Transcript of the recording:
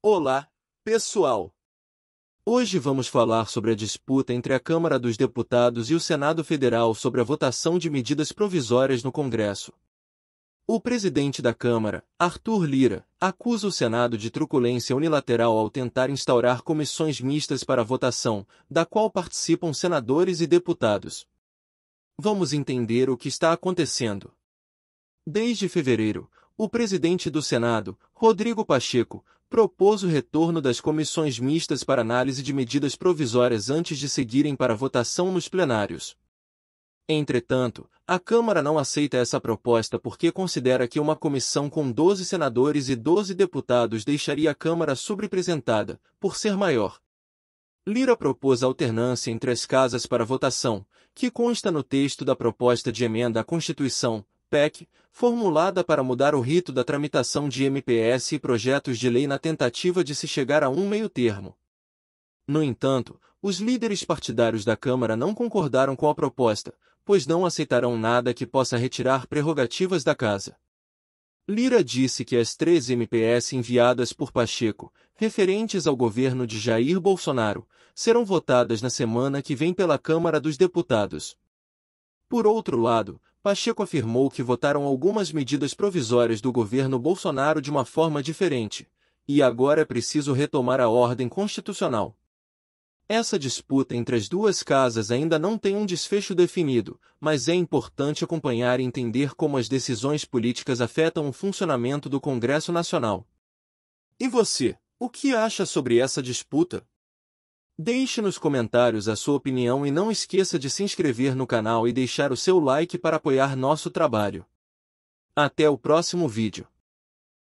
Olá, pessoal! Hoje vamos falar sobre a disputa entre a Câmara dos Deputados e o Senado Federal sobre a votação de medidas provisórias no Congresso. O presidente da Câmara, Arthur Lira, acusa o Senado de truculência unilateral ao tentar instaurar comissões mistas para a votação, da qual participam senadores e deputados. Vamos entender o que está acontecendo. Desde fevereiro, o presidente do Senado, Rodrigo Pacheco, propôs o retorno das comissões mistas para análise de medidas provisórias antes de seguirem para votação nos plenários. Entretanto, a Câmara não aceita essa proposta porque considera que uma comissão com 12 senadores e 12 deputados deixaria a Câmara subrepresentada, por ser maior. Lira propôs a alternância entre as casas para votação, que consta no texto da proposta de emenda à Constituição, PEC, formulada para mudar o rito da tramitação de MPS e projetos de lei na tentativa de se chegar a um meio-termo. No entanto, os líderes partidários da Câmara não concordaram com a proposta, pois não aceitarão nada que possa retirar prerrogativas da casa. Lira disse que as três MPS enviadas por Pacheco, referentes ao governo de Jair Bolsonaro, serão votadas na semana que vem pela Câmara dos Deputados. Por outro lado, Pacheco afirmou que votaram algumas medidas provisórias do governo Bolsonaro de uma forma diferente, e agora é preciso retomar a ordem constitucional. Essa disputa entre as duas casas ainda não tem um desfecho definido, mas é importante acompanhar e entender como as decisões políticas afetam o funcionamento do Congresso Nacional. E você, o que acha sobre essa disputa? Deixe nos comentários a sua opinião e não esqueça de se inscrever no canal e deixar o seu like para apoiar nosso trabalho. Até o próximo vídeo.